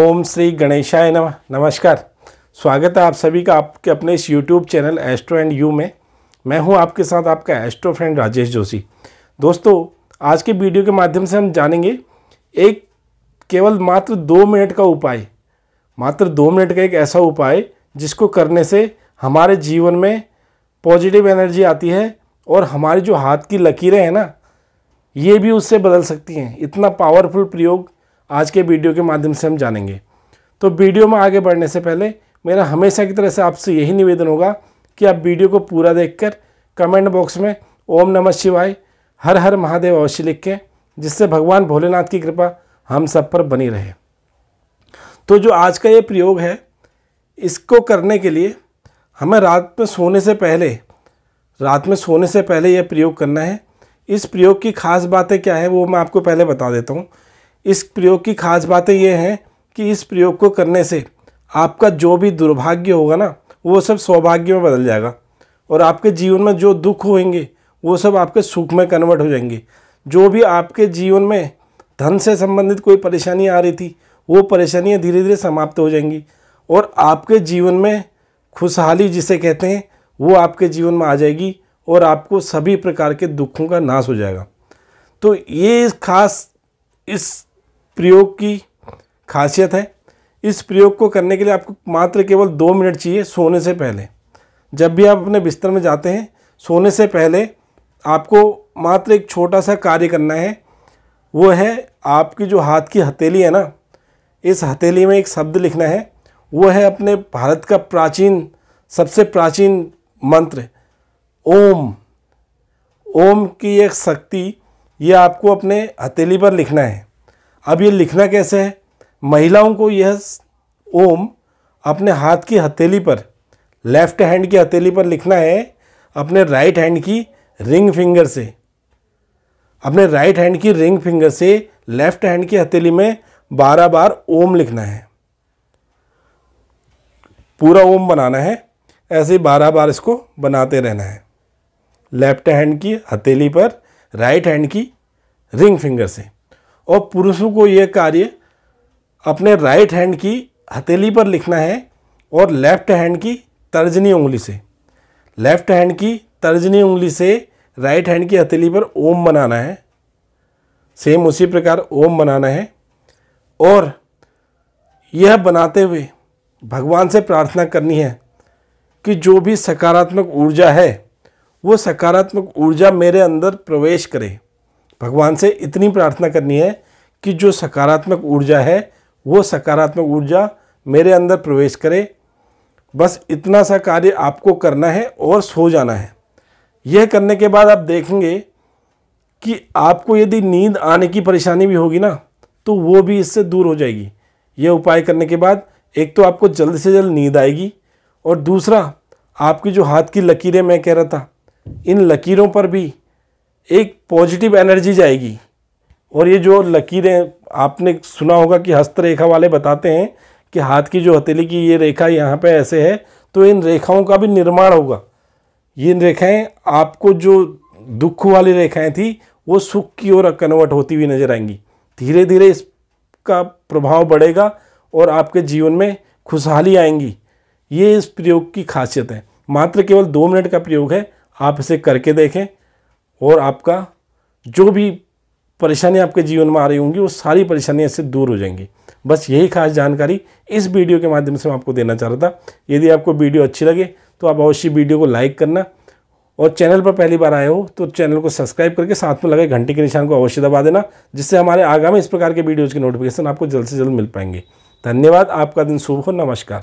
ओम श्री गणेशाय नमः नमस्कार स्वागत है आप सभी का आपके अपने इस YouTube channel astro and you में मैं हूं आपके साथ आपका एस्ट्रो फ्रेंड राजेश जोशी दोस्तों आज के वीडियो के माध्यम से हम जानेंगे एक केवल मात्र दो मिनट का उपाय मात्र दो मिनट का एक ऐसा उपाय जिसको करने से हमारे जीवन में पॉजिटिव एनर्जी आती है और हमारी जो हाथ की लकीरें हैं ना ये भी उससे बदल सकती हैं इतना पावरफुल प्रयोग आज के वीडियो के माध्यम से हम जानेंगे तो वीडियो में आगे बढ़ने से पहले मेरा हमेशा की तरह से आपसे यही निवेदन होगा कि आप वीडियो को पूरा देखकर कमेंट बॉक्स में ओम नमः शिवाय हर हर महादेव अवश्य लिखें जिससे भगवान भोलेनाथ की कृपा हम सब पर बनी रहे तो जो आज का ये प्रयोग है इसको करने के लिए हमें रात में सोने से पहले रात में सोने से पहले यह प्रयोग करना है इस प्रयोग की खास बातें क्या है वो मैं आपको पहले बता देता हूँ इस प्रयोग की खास बातें ये हैं कि इस प्रयोग को करने से आपका जो भी दुर्भाग्य होगा ना वो सब सौभाग्य में बदल जाएगा और आपके जीवन में जो दुख होंगे वो सब आपके सुख में कन्वर्ट हो जाएंगे जो भी आपके जीवन में धन से संबंधित कोई परेशानी आ रही थी वो परेशानियाँ धीरे धीरे समाप्त हो जाएंगी और आपके जीवन में खुशहाली जिसे कहते हैं वो आपके जीवन में आ जाएगी और आपको सभी प्रकार के दुखों का नाश हो जाएगा तो ये खास इस प्रयोग की खासियत है इस प्रयोग को करने के लिए आपको मात्र केवल दो मिनट चाहिए सोने से पहले जब भी आप अपने बिस्तर में जाते हैं सोने से पहले आपको मात्र एक छोटा सा कार्य करना है वो है आपकी जो हाथ की हथेली है ना इस हथेली में एक शब्द लिखना है वो है अपने भारत का प्राचीन सबसे प्राचीन मंत्र ओम ओम की एक शक्ति ये आपको अपने हथेली पर लिखना है अब ये लिखना कैसे है महिलाओं को यह ओम अपने हाथ की हथेली पर लेफ्ट हैंड की हथेली पर लिखना है अपने राइट हैंड की रिंग फिंगर से अपने राइट हैंड की रिंग फिंगर से लेफ्ट हैंड की हथेली में बारह बार ओम लिखना है पूरा ओम बनाना है ऐसे बारह बार इसको बनाते रहना है लेफ्ट हैंड की हथेली पर राइट हैंड की रिंग फिंगर से और पुरुषों को यह कार्य अपने राइट हैंड की हथेली पर लिखना है और लेफ्ट हैंड की तर्जनी उंगली से लेफ्ट हैंड की तर्जनी उंगली से राइट हैंड की हथेली पर ओम बनाना है सेम उसी प्रकार ओम बनाना है और यह बनाते हुए भगवान से प्रार्थना करनी है कि जो भी सकारात्मक ऊर्जा है वो सकारात्मक ऊर्जा मेरे अंदर प्रवेश करे भगवान से इतनी प्रार्थना करनी है कि जो सकारात्मक ऊर्जा है वो सकारात्मक ऊर्जा मेरे अंदर प्रवेश करे बस इतना सा कार्य आपको करना है और सो जाना है यह करने के बाद आप देखेंगे कि आपको यदि नींद आने की परेशानी भी होगी ना तो वो भी इससे दूर हो जाएगी यह उपाय करने के बाद एक तो आपको जल्द से जल्द नींद आएगी और दूसरा आपकी जो हाथ की लकीरें मैं कह रहा था इन लकीरों पर भी एक पॉजिटिव एनर्जी जाएगी और ये जो लकीरें आपने सुना होगा कि हस्त रेखा वाले बताते हैं कि हाथ की जो हथेली की ये रेखा यहाँ पे ऐसे है तो इन रेखाओं का भी निर्माण होगा ये रेखाएं आपको जो दुख वाली रेखाएं थी वो सुख की ओर कन्वर्ट होती हुई नज़र आएंगी धीरे धीरे इसका प्रभाव बढ़ेगा और आपके जीवन में खुशहाली आएंगी ये इस प्रयोग की खासियत है मात्र केवल दो मिनट का प्रयोग है आप इसे करके देखें और आपका जो भी परेशानियाँ आपके जीवन में आ रही होंगी वो सारी परेशानियाँ इससे दूर हो जाएंगी बस यही खास जानकारी इस वीडियो के माध्यम से मैं आपको देना चाह रहा था यदि आपको वीडियो अच्छी लगे तो आप अवश्य वीडियो को लाइक करना और चैनल पर पहली बार आए हो तो चैनल को सब्सक्राइब करके साथ में लगे घंटे के निशान को अवश्य दबा देना जिससे हमारे आगामी इस प्रकार के वीडियोज़ के नोटिफिकेशन आपको जल्द से जल्द मिल पाएंगे धन्यवाद आपका दिन शुभ हो नमस्कार